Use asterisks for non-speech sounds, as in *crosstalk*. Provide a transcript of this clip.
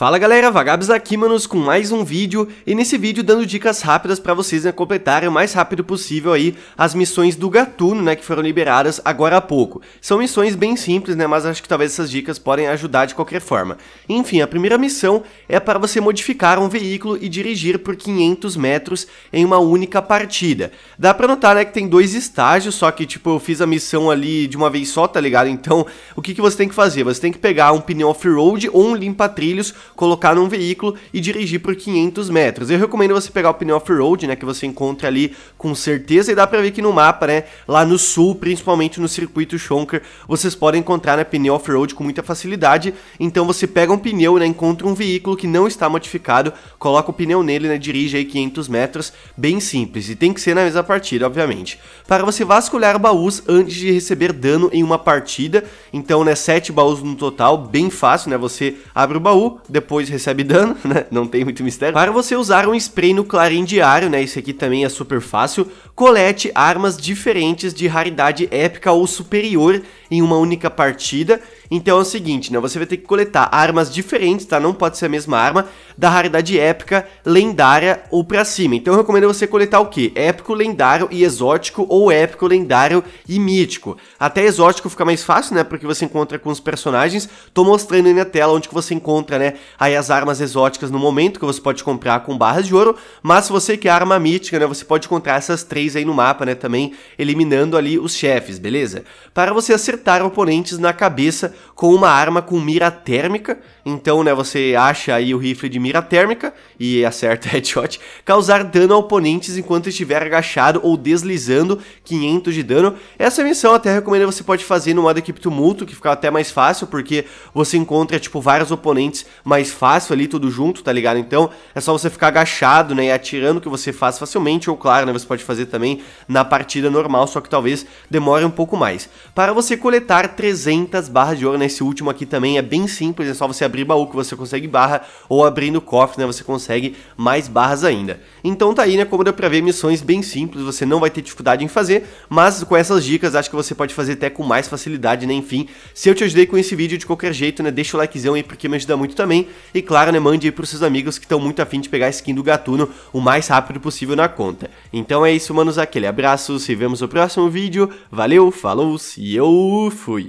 Fala galera, Vagabos aqui, manos, com mais um vídeo e nesse vídeo dando dicas rápidas para vocês né, completarem o mais rápido possível aí as missões do Gatuno, né, que foram liberadas agora há pouco. São missões bem simples, né, mas acho que talvez essas dicas podem ajudar de qualquer forma. Enfim, a primeira missão é para você modificar um veículo e dirigir por 500 metros em uma única partida. Dá para notar, né, que tem dois estágios, só que tipo, eu fiz a missão ali de uma vez só, tá ligado? Então, o que, que você tem que fazer? Você tem que pegar um pneu off-road ou um limpa-trilhos colocar num veículo e dirigir por 500 metros. Eu recomendo você pegar o pneu off-road, né, que você encontra ali com certeza e dá pra ver que no mapa, né, lá no sul, principalmente no circuito Shonker, vocês podem encontrar né, pneu off-road com muita facilidade. Então você pega um pneu, né, encontra um veículo que não está modificado, coloca o pneu nele, né, dirige aí 500 metros, bem simples e tem que ser na mesma partida, obviamente. Para você vasculhar baús antes de receber dano em uma partida, então né, 7 baús no total, bem fácil, né, você abre o baú, depois depois recebe dano, *laughs* né? Não tem muito mistério. Para você usar um spray no em diário, né? Isso aqui também é super fácil. Colete armas diferentes de raridade épica ou superior em uma única partida. Então é o seguinte, né? Você vai ter que coletar armas diferentes, tá? Não pode ser a mesma arma da raridade épica, lendária ou pra cima. Então eu recomendo você coletar o quê? Épico, lendário e exótico ou épico, lendário e mítico. Até exótico fica mais fácil, né? Porque você encontra com os personagens. Tô mostrando aí na tela onde que você encontra, né? aí as armas exóticas no momento que você pode comprar com barras de ouro, mas se você quer arma mítica, né, você pode encontrar essas três aí no mapa, né, também eliminando ali os chefes, beleza? Para você acertar oponentes na cabeça com uma arma com mira térmica, então, né, você acha aí o rifle de mira térmica e acerta *laughs* headshot, causar dano a oponentes enquanto estiver agachado ou deslizando 500 de dano. Essa missão até recomendo você pode fazer no modo equipe tumulto, que fica até mais fácil, porque você encontra, tipo, vários oponentes mais fácil ali, tudo junto, tá ligado? Então é só você ficar agachado, né? E atirando que você faz facilmente, ou claro, né? Você pode fazer também na partida normal, só que talvez demore um pouco mais. Para você coletar 300 barras de ouro, né? Esse último aqui também é bem simples, é só você abrir baú que você consegue barra, ou abrindo cofre, né? Você consegue mais barras ainda. Então tá aí, né? Como deu pra ver, missões bem simples, você não vai ter dificuldade em fazer, mas com essas dicas acho que você pode fazer até com mais facilidade, né? Enfim, se eu te ajudei com esse vídeo de qualquer jeito, né? Deixa o likezão aí porque me ajuda muito também também. E claro, né, mande aí pros seus amigos que estão muito afim de pegar a skin do Gatuno o mais rápido possível na conta. Então é isso, manos, aquele abraço, se vemos no próximo vídeo, valeu, falou se eu fui!